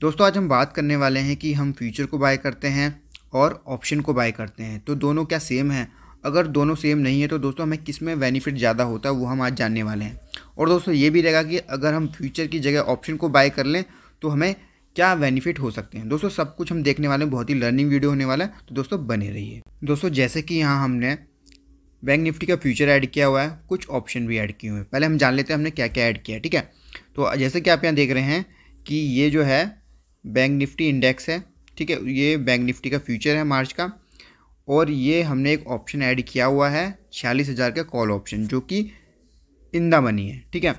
दोस्तों आज हम बात करने वाले हैं कि हम फ्यूचर को बाय करते हैं और ऑप्शन को बाय करते हैं तो दोनों क्या सेम है अगर दोनों सेम नहीं है तो दोस्तों हमें किस में बेनिफिट ज़्यादा होता है वो हम आज जानने वाले हैं और दोस्तों ये भी रहेगा कि अगर हम फ्यूचर की जगह ऑप्शन को बाय कर लें तो हमें क्या बेनिफिट हो सकते हैं दोस्तों सब कुछ हम देखने वाले हैं बहुत ही लर्निंग वीडियो होने वाला है तो दोस्तों बने रहिए दोस्तों जैसे कि यहाँ हमने बैंक निफ्टी का फ्यूचर ऐड किया हुआ है कुछ ऑप्शन भी ऐड किए हुए हैं पहले हम जान लेते हैं हमने क्या क्या ऐड किया ठीक है तो जैसे कि आप यहाँ देख रहे हैं कि ये जो है बैंक निफ्टी इंडेक्स है ठीक है ये बैंक निफ्टी का फ्यूचर है मार्च का और ये हमने एक ऑप्शन ऐड किया हुआ है छियालीस हज़ार का कॉल ऑप्शन जो कि इंदा मनी है ठीक है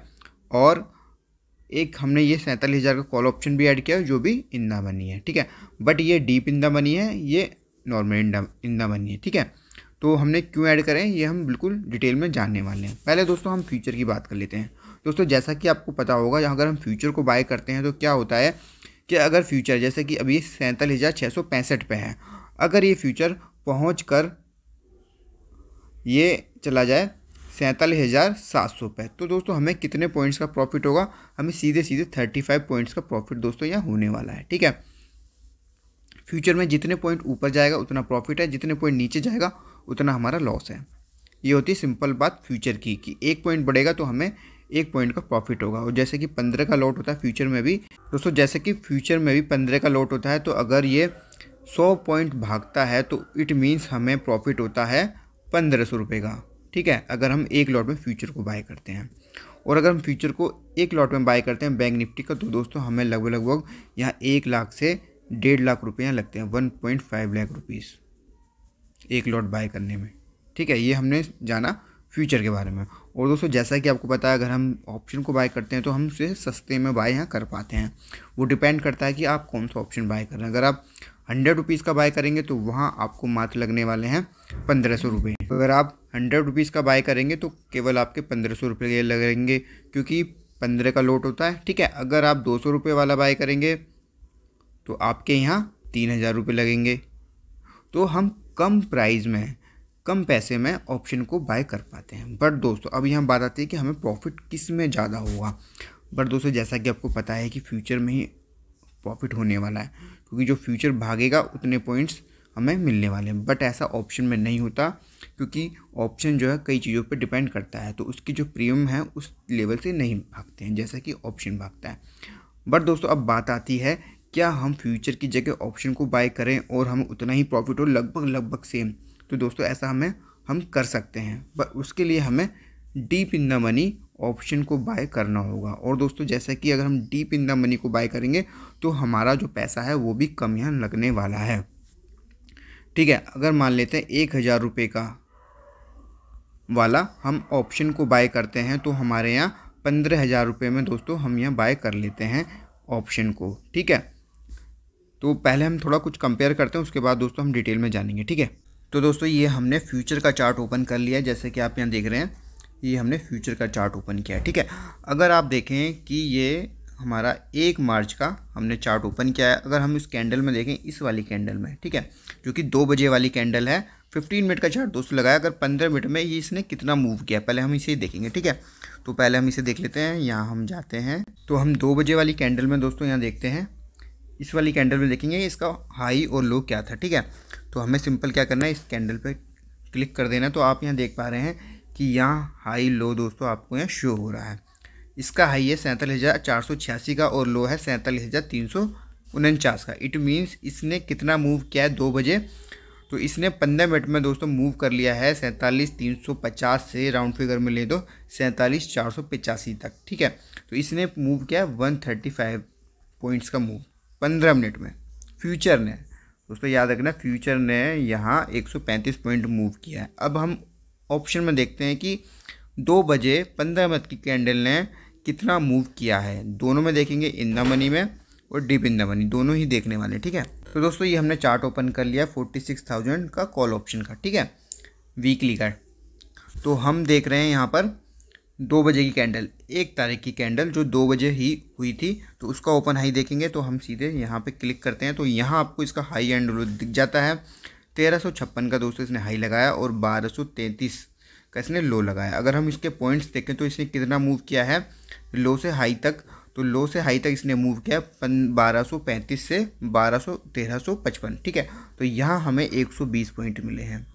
और एक हमने ये सैंतालीस हज़ार का कॉल ऑप्शन भी ऐड किया जो भी इंदा मनी है ठीक है बट ये डीप इंदा मनी है ये नॉर्मल इंडा इंदा मनी है ठीक है तो हमने क्यों ऐड करें ये हम बिल्कुल डिटेल में जानने वाले हैं पहले दोस्तों हम फ्यूचर की बात कर लेते हैं दोस्तों जैसा कि आपको पता होगा अगर हम फ्यूचर को बाय करते हैं तो क्या होता है कि अगर फ्यूचर जैसे कि अभी सैंतालीस हज़ार छः सौ पैंसठ पे है अगर ये फ्यूचर पहुँच कर ये चला जाए सैंतालीस हज़ार सात सौ पे तो दोस्तों हमें कितने पॉइंट्स का प्रॉफिट होगा हमें सीधे सीधे थर्टी फाइव पॉइंट्स का प्रॉफिट दोस्तों यहाँ होने वाला है ठीक है फ्यूचर में जितने पॉइंट ऊपर जाएगा उतना प्रॉफिट है जितने पॉइंट नीचे जाएगा उतना हमारा लॉस है ये होती है सिंपल बात फ्यूचर की कि एक पॉइंट बढ़ेगा तो हमें एक पॉइंट का प्रॉफिट होगा और जैसे कि पंद्रह का लॉट होता है फ्यूचर में भी दोस्तों जैसे कि फ्यूचर में भी पंद्रह का लॉट होता है तो अगर ये सौ पॉइंट भागता है तो इट मीन्स हमें प्रॉफिट होता है पंद्रह सौ रुपये का ठीक है अगर हम एक लॉट में फ्यूचर को बाय करते हैं और अगर हम फ्यूचर को एक लॉट में बाय करते हैं बैंक निफ्टी का तो दोस्तों हमें लगभग लगभग यहाँ एक लाख से डेढ़ लाख रुपये लगते हैं one point five lakh rupees एक लॉट बाय करने में ठीक है ये हमने जाना फ्यूचर के बारे में और दोस्तों जैसा कि आपको पता है अगर हम ऑप्शन को बाय करते हैं तो हम उसे सस्ते में बाय यहाँ कर पाते हैं वो डिपेंड करता है कि आप कौन सा ऑप्शन बाय कर रहे हैं अगर आप हंड्रेड रुपीज़ का बाय करेंगे तो वहाँ आपको मात्र लगने वाले हैं पंद्रह सौ रुपये अगर आप हंड्रेड रुपीज़ का बाय करेंगे तो केवल आपके पंद्रह सौ रुपये लगेंगे क्योंकि पंद्रह का लोट होता है ठीक है अगर आप दो सौ रुपये वाला बाय करेंगे तो आपके यहाँ तीन हज़ार रुपये लगेंगे तो हम कम प्राइस में कम पैसे में ऑप्शन को बाय कर पाते हैं बट दोस्तों अब यहाँ बात आती है कि हमें प्रॉफिट किस में ज़्यादा होगा बट दोस्तों जैसा कि आपको पता है कि फ्यूचर में ही प्रॉफिट होने वाला है क्योंकि जो फ्यूचर भागेगा उतने पॉइंट्स हमें मिलने वाले हैं बट ऐसा ऑप्शन में नहीं होता क्योंकि ऑप्शन जो है कई चीज़ों पर डिपेंड करता है तो उसकी जो प्रीमियम है उस लेवल से नहीं भागते हैं जैसा कि ऑप्शन भागता है बट दोस्तों अब बात आती है क्या हम फ्यूचर की जगह ऑप्शन को बाय करें और हम उतना ही प्रॉफिट हो लगभग लगभग सेम तो दोस्तों ऐसा हमें हम कर सकते हैं बट उसके लिए हमें deep in the money option को बाय करना होगा और दोस्तों जैसा कि अगर हम डीप इन द मनी को बाय करेंगे तो हमारा जो पैसा है वो भी कम यहाँ लगने वाला है ठीक है अगर मान लेते हैं एक हज़ार रुपये का वाला हम ऑप्शन को बाय करते हैं तो हमारे यहाँ पंद्रह हज़ार रुपये में दोस्तों हम यहाँ बाय कर लेते हैं ऑप्शन को ठीक है तो पहले हम थोड़ा कुछ कंपेयर करते हैं उसके बाद दोस्तों हम डिटेल में जानेंगे ठीक है तो दोस्तों ये हमने फ्यूचर का चार्ट ओपन कर लिया जैसे कि आप यहाँ देख रहे हैं ये हमने फ्यूचर का चार्ट ओपन किया है ठीक है अगर आप देखें कि ये हमारा एक मार्च का हमने चार्ट ओपन किया है अगर हम इस कैंडल में देखें इस वाली कैंडल में ठीक है जो कि दो बजे वाली कैंडल है फिफ्टीन मिनट का चार्ट दोस्तों लगाया अगर पंद्रह मिनट में ये इसने कितना मूव किया पहले हम इसे देखेंगे ठीक है तो पहले हम इसे देख लेते हैं यहाँ हम जाते हैं तो हम दो बजे वाली कैंडल में दोस्तों यहाँ देखते हैं इस वाली कैंडल में देखेंगे इसका हाई और लो क्या था ठीक है तो हमें सिंपल क्या करना है इस कैंडल पर क्लिक कर देना तो आप यहाँ देख पा रहे हैं कि यहाँ हाई लो दोस्तों आपको यहाँ शो हो रहा है इसका हाई है सैंतालीस हज़ार चार सौ छियासी का और लो है सैंतालीस हज़ार तीन सौ उनचास का इट मीन्स इसने कितना मूव किया है दो बजे तो इसने पंद्रह मिनट में दोस्तों मूव कर लिया है सैंतालीस तीन सौ पचास से राउंड फिगर में ले दो सैंतालीस चार सौ पचासी तक ठीक है तो इसने मूव किया है वन थर्टी फाइव पॉइंट्स का मूव पंद्रह मिनट में फ्यूचर ने दोस्तों याद रखना फ्यूचर ने यहाँ एक सौ पैंतीस पॉइंट मूव किया है अब हम ऑप्शन में देखते हैं कि दो बजे पंद्रह मिनट की कैंडल ने कितना मूव किया है दोनों में देखेंगे इन द मनी में और डिप इन द मनी दोनों ही देखने वाले ठीक है तो दोस्तों ये हमने चार्ट ओपन कर लिया फोर्टी सिक्स थाउजेंड का कॉल ऑप्शन का ठीक है वीकली का तो हम देख रहे हैं यहाँ पर दो बजे की कैंडल एक तारीख की कैंडल जो दो बजे ही हुई थी तो उसका ओपन हाई देखेंगे तो हम सीधे यहाँ पे क्लिक करते हैं तो यहाँ आपको इसका हाई एंड लो दिख जाता है तेरह सौ छप्पन का दोस्तों इसने हाई लगाया और बारह सौ तैंतीस का इसने लो लगाया अगर हम इसके पॉइंट्स देखें तो इसने कितना मूव किया है लो से हाई तक तो लो से हाई तक इसने मूव किया पन बारह सौ पैंतीस से बारह सौ तेरह सौ पचपन ठीक है तो यहाँ हमें एक सौ बीस पॉइंट मिले हैं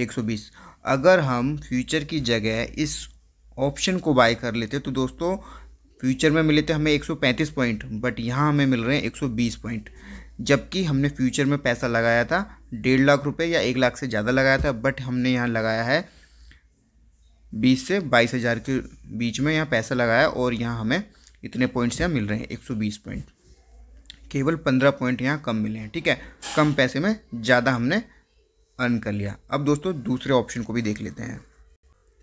120 अगर हम फ्यूचर की जगह इस ऑप्शन को बाय कर लेते तो दोस्तों फ्यूचर में मिले थे हमें 135 पॉइंट बट यहाँ हमें मिल रहे हैं 120 पॉइंट जबकि हमने फ्यूचर में पैसा लगाया था डेढ़ लाख रुपए या एक लाख से ज़्यादा लगाया था बट हमने यहाँ लगाया है बीस से बाईस हज़ार के बीच में यहाँ पैसा लगाया और यहाँ हमें इतने पॉइंट्स यहाँ मिल रहे हैं एक सौ बीस पॉइंट केवल पंद्रह पॉइंट यहाँ कम मिले हैं ठीक है कम पैसे में ज़्यादा हमने अर्न कर लिया अब दोस्तों दूसरे ऑप्शन को भी देख लेते हैं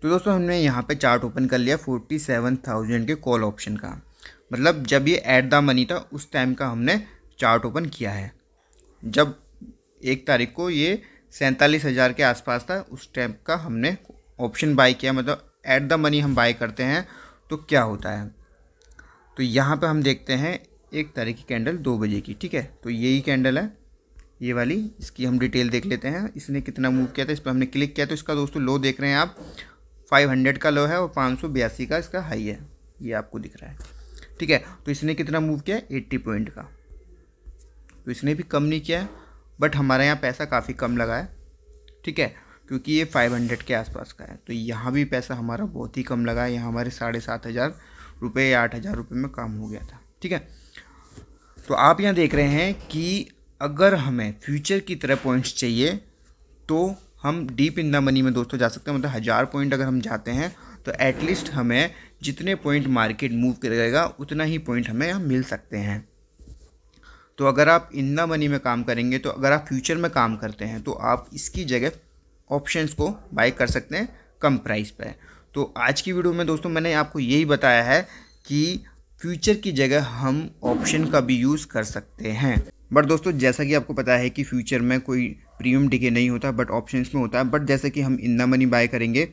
तो दोस्तों हमने यहाँ पे चार्ट ओपन कर लिया फोर्टी सेवन थाउजेंड के कॉल ऑप्शन का मतलब जब ये एट द मनी था उस टाइम का हमने चार्ट ओपन किया है जब एक तारीख को ये सैंतालीस हज़ार के आसपास था उस टाइम का हमने ऑप्शन बाई किया मतलब एट द मनी हम बाई करते हैं तो क्या होता है तो यहाँ पर हम देखते हैं एक तारीख की कैंडल दो बजे की ठीक है तो यही कैंडल है ये वाली इसकी हम डिटेल देख लेते हैं इसने कितना मूव किया था इस पर हमने क्लिक किया तो इसका दोस्तों लो देख रहे हैं आप 500 का लो है और पाँच का इसका हाई है ये आपको दिख रहा है ठीक है तो इसने कितना मूव किया एट्टी पॉइंट का तो इसने भी कम नहीं किया बट हमारे यहाँ पैसा काफ़ी कम लगा है ठीक है क्योंकि ये फाइव हंड्रेड के आसपास का है तो यहाँ भी पैसा हमारा बहुत ही कम लगा है यहाँ हमारे साढ़े सात हज़ार रुपये या आठ हज़ार रुपये में काम हो गया था ठीक है तो आप यहाँ देख रहे हैं कि अगर हमें फ्यूचर की तरह पॉइंट्स चाहिए तो हम डीप इन द मनी में दोस्तों जा सकते हैं मतलब हज़ार पॉइंट अगर हम जाते हैं तो एटलीस्ट हमें जितने पॉइंट मार्केट मूव करेगा उतना ही पॉइंट हमें यहाँ मिल सकते हैं तो अगर आप इन द मनी में काम करेंगे तो अगर आप फ्यूचर में काम करते हैं तो आप इसकी जगह ऑप्शंस को बाई कर सकते हैं कम प्राइस पर तो आज की वीडियो में दोस्तों मैंने आपको यही बताया है कि फ्यूचर की जगह हम ऑप्शन का भी यूज़ कर सकते हैं बट दोस्तों जैसा कि आपको पता है कि फ्यूचर में कोई प्रीमियम डिके नहीं होता बट ऑप्शन में होता है बट जैसे कि हम इंदा मनी बाय करेंगे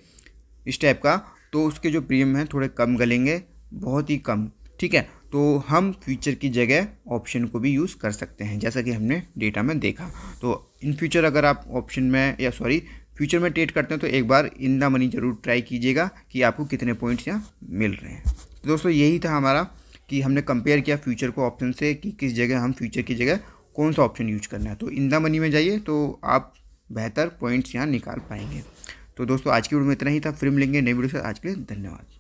इस टाइप का तो उसके जो प्रीमियम हैं थोड़े कम गलेंगे बहुत ही कम ठीक है तो हम फ्यूचर की जगह ऑप्शन को भी यूज़ कर सकते हैं जैसा कि हमने डेटा में देखा तो इन फ्यूचर अगर आप ऑप्शन में या सॉरी फ्यूचर में ट्रेड करते हैं तो एक बार इन मनी ज़रूर ट्राई कीजिएगा कि आपको कितने पॉइंट्स यहाँ मिल रहे हैं तो दोस्तों यही था हमारा कि हमने कंपेयर किया फ्यूचर को ऑप्शन से कि किस जगह हम फ्यूचर की जगह कौन सा ऑप्शन यूज करना है तो इन मनी में जाइए तो आप बेहतर पॉइंट्स यहाँ निकाल पाएंगे तो दोस्तों आज की वीडियो में इतना ही था फिर मिलेंगे नई वीडियो से आज के लिए धन्यवाद